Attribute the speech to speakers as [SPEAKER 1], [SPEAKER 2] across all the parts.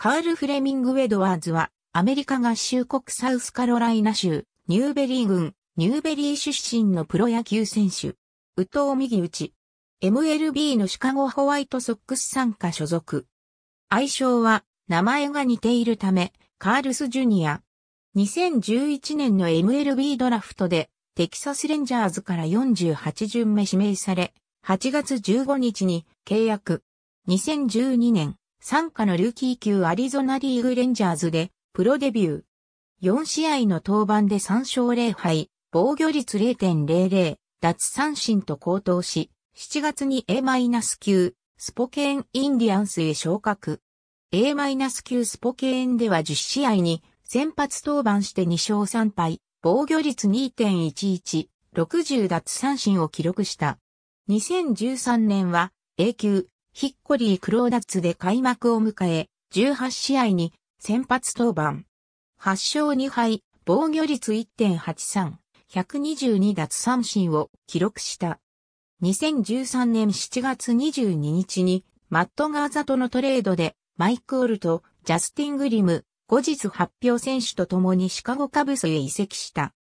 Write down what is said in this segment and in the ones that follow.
[SPEAKER 1] カール・フレミング・ウェドワーズは、アメリカ合衆国サウスカロライナ州、ニューベリー郡、ニューベリー出身のプロ野球選手。宇藤右打ち。MLB のシカゴホワイトソックス参加所属。愛称は、名前が似ているため、カールス・ジュニア。2011年の MLB ドラフトで、テキサス・レンジャーズから48巡目指名され、8月15日に契約。2012年、参加のルーキー級アリゾナリーグレンジャーズでプロデビュー。4試合の登板で3勝0敗、防御率0.00、脱三振と高騰し、7月に A-9、スポケーンインディアンスへ昇格。A-9 スポケーンでは10試合に先発登板して2勝3敗、防御率2.11、60脱三振を記録した。2013年は A 級ヒッコリー・クローダッツで開幕を迎え、18試合に先発登板。8勝2敗、防御率1.83、122奪三振を記録した。2013年7月22日にマット・ガーザとのトレードでマイク・オルト、ジャスティン・グリム、後日発表選手と共にシカゴカブスへ移籍した。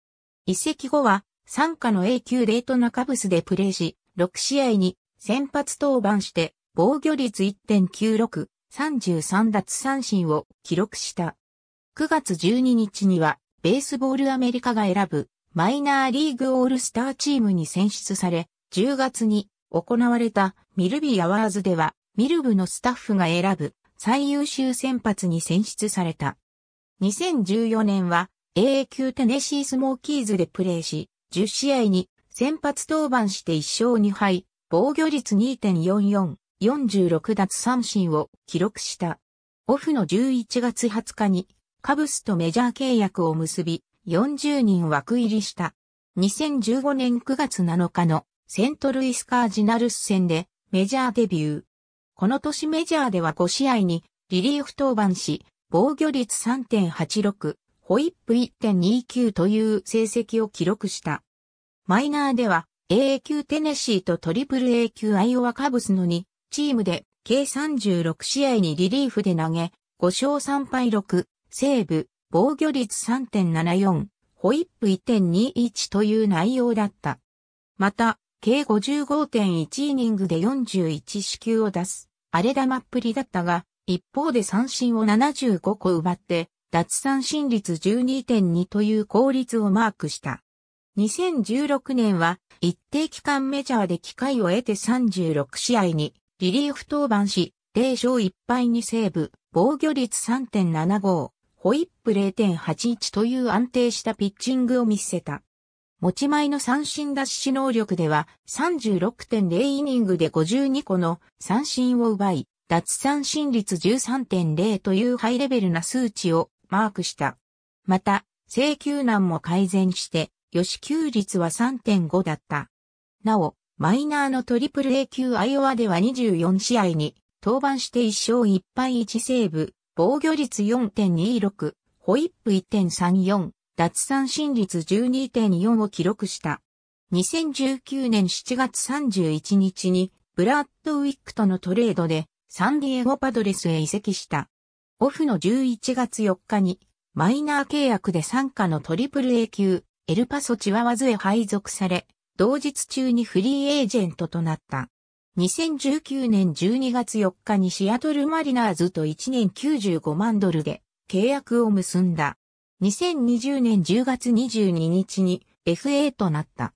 [SPEAKER 1] 移籍後は参加の A 級デートナカブスでプレーし、6試合に先発登板して防御率1.96、33奪三振を記録した。9月12日には、ベースボールアメリカが選ぶマイナーリーグオールスターチームに選出され、10月に行われたミルビアワーズでは、ミルブのスタッフが選ぶ最優秀先発に選出された。2014年は AA 級テネシースモーキーズでプレーし、10試合に先発登板して1勝2敗、防御率2.44、46奪三振を記録した。オフの11月20日にカブスとメジャー契約を結び40人枠入りした。2015年9月7日のセントルイスカージナルス戦でメジャーデビュー。この年メジャーでは5試合にリリーフ登板し、防御率3.86、ホイップ1.29という成績を記録した。マイナーでは AA 級テネシーとトリプル A 級アイオワカブスの2チームで計36試合にリリーフで投げ、5勝3敗6、セーブ、防御率3.74、ホイップ1.21という内容だった。また、計55.1イニングで41支球を出す、荒れ玉っぷりだったが、一方で三振を75個奪って、脱三振率12.2という効率をマークした。2016年は一定期間メジャーで機会を得て36試合にリリーフ登板し、0勝1敗にセーブ、防御率3.75、ホイップ0.81という安定したピッチングを見せた。持ち前の三振脱取能力では36.0イニングで52個の三振を奪い、脱三振率13.0というハイレベルな数値をマークした。また、制球難も改善して、予支休率は3.5だった。なお、マイナーのトリプル A 級アイオワでは24試合に登板して1勝1敗1セーブ、防御率4.26、ホイップ1.34、脱三振率12.4を記録した。2019年7月31日にブラッドウィックとのトレードでサンディエゴパドレスへ移籍した。オフの11月4日にマイナー契約で参加のトリプル A 級エルパソチワワズへ配属され、同日中にフリーエージェントとなった。2019年12月4日にシアトルマリナーズと1年95万ドルで契約を結んだ。2020年10月22日に FA となった。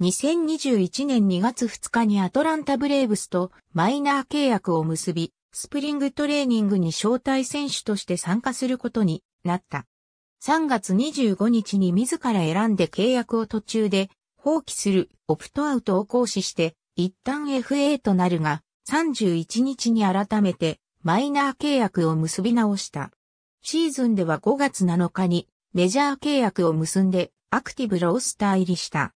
[SPEAKER 1] 2021年2月2日にアトランタブレーブスとマイナー契約を結び、スプリングトレーニングに招待選手として参加することになった。3月25日に自ら選んで契約を途中で放棄するオプトアウトを行使して、一旦 FA となるが、31日に改めてマイナー契約を結び直した。シーズンでは5月7日にメジャー契約を結んでアクティブロースター入りした。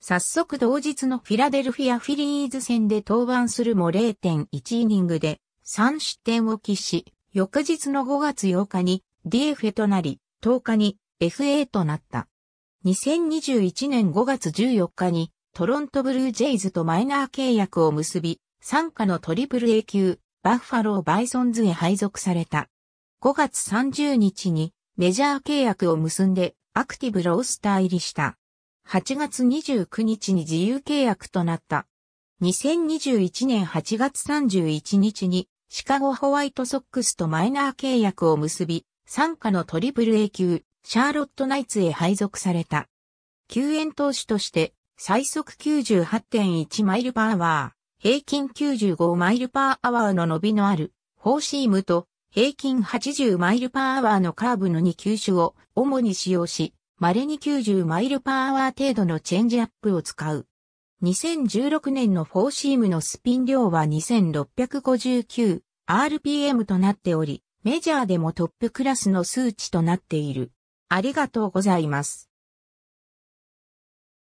[SPEAKER 1] 早速同日のフィラデルフィア・フィリーズ戦で登板するも0.1イニングで3失点を喫し、翌日の5月8日に DF となり、10日に FA となった。2021年5月14日にトロントブルージェイズとマイナー契約を結び、参加のトリプル A 級バッファローバイソンズへ配属された。5月30日にメジャー契約を結んでアクティブロースター入りした。8月29日に自由契約となった。2021年8月31日にシカゴホワイトソックスとマイナー契約を結び、参加のトリプル A 級シャーロットナイツへ配属された。救援投手として最速98.1マイルパーワー、平均95マイルパーアワーの伸びのあるフォーシームと平均80マイルパーアワーのカーブの2球種を主に使用し、稀に90マイルパーアワー程度のチェンジアップを使う。2016年のフォーシームのスピン量は 2659rpm となっており、メジャーでもトップクラスの数値となっている。ありがとうございます。